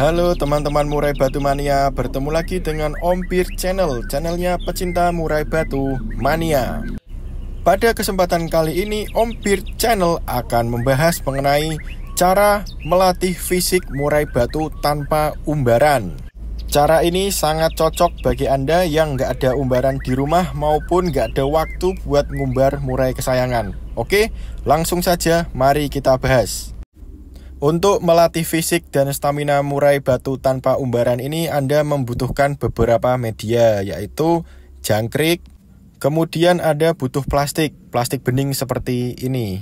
Halo teman-teman Murai Batu Mania, bertemu lagi dengan Om Bir Channel, channelnya pecinta Murai Batu Mania. Pada kesempatan kali ini, Om Bir Channel akan membahas mengenai cara melatih fisik Murai Batu tanpa umbaran. Cara ini sangat cocok bagi Anda yang nggak ada umbaran di rumah maupun nggak ada waktu buat ngumbar murai kesayangan. Oke, langsung saja mari kita bahas. Untuk melatih fisik dan stamina murai batu tanpa umbaran ini Anda membutuhkan beberapa media yaitu jangkrik, kemudian ada butuh plastik, plastik bening seperti ini.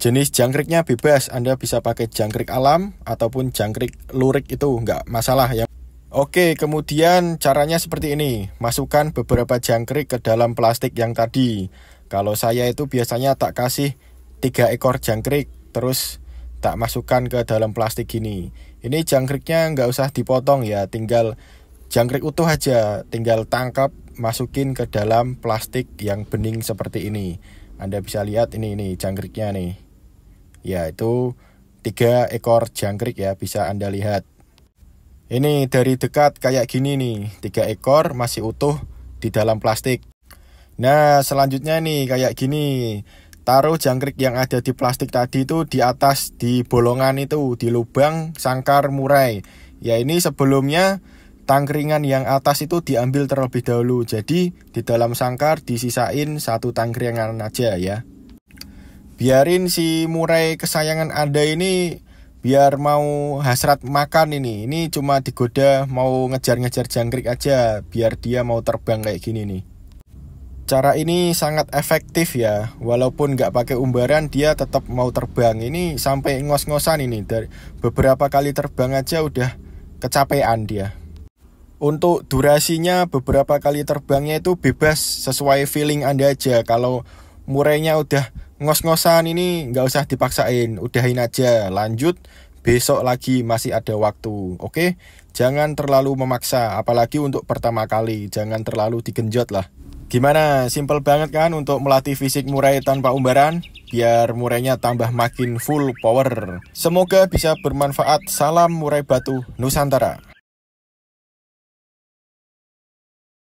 Jenis jangkriknya bebas, Anda bisa pakai jangkrik alam ataupun jangkrik lurik itu nggak masalah ya. Oke, kemudian caranya seperti ini. Masukkan beberapa jangkrik ke dalam plastik yang tadi. Kalau saya itu biasanya tak kasih tiga ekor jangkrik, terus tak masukkan ke dalam plastik gini. Ini jangkriknya nggak usah dipotong ya, tinggal jangkrik utuh aja, tinggal tangkap masukin ke dalam plastik yang bening seperti ini. Anda bisa lihat ini ini jangkriknya nih. Ya itu tiga ekor jangkrik ya bisa Anda lihat. Ini dari dekat kayak gini nih, tiga ekor masih utuh di dalam plastik. Nah selanjutnya nih kayak gini taruh jangkrik yang ada di plastik tadi itu di atas di bolongan itu di lubang sangkar murai ya ini sebelumnya tangkringan yang atas itu diambil terlebih dahulu jadi di dalam sangkar disisain satu tangkringan aja ya biarin si murai kesayangan anda ini biar mau hasrat makan ini ini cuma digoda mau ngejar-ngejar jangkrik aja biar dia mau terbang kayak gini nih cara ini sangat efektif ya walaupun nggak pakai umbaran dia tetap mau terbang ini sampai ngos-ngosan ini dari beberapa kali terbang aja udah kecapean dia untuk durasinya beberapa kali terbangnya itu bebas sesuai feeling anda aja kalau murainya udah ngos-ngosan ini nggak usah dipaksain udahin aja lanjut besok lagi masih ada waktu oke jangan terlalu memaksa apalagi untuk pertama kali jangan terlalu digenjot lah Gimana? Simple banget kan untuk melatih fisik murai tanpa umbaran? Biar murainya tambah makin full power. Semoga bisa bermanfaat. Salam murai batu Nusantara.